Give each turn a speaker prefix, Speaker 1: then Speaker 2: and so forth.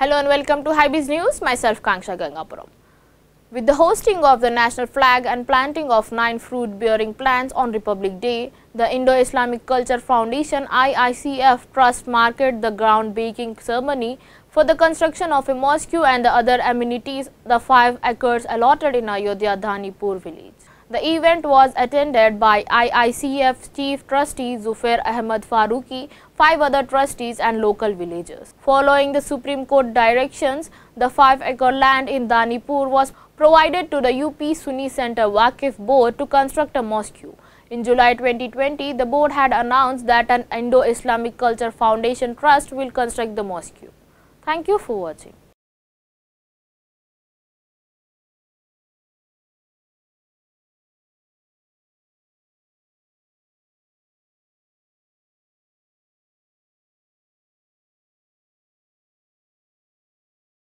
Speaker 1: Hello and welcome to Hybiz News, myself Kangsha Gangapuram. With the hosting of the national flag and planting of nine fruit-bearing plants on Republic Day, the Indo-Islamic Culture Foundation IICF Trust marked the ground-breaking ceremony for the construction of a mosque and the other amenities, the five acres allotted in Ayodhya Dhanipur village. The event was attended by IICF Chief Trustee Zufair Ahmed Faruqi, five other trustees and local villagers. Following the Supreme Court directions, the five-acre land in Danipur was provided to the UP Sunni Center Waqif Board to construct a mosque. In July 2020, the board had announced that an Indo-Islamic Culture Foundation Trust will construct the mosque. Thank
Speaker 2: you for watching.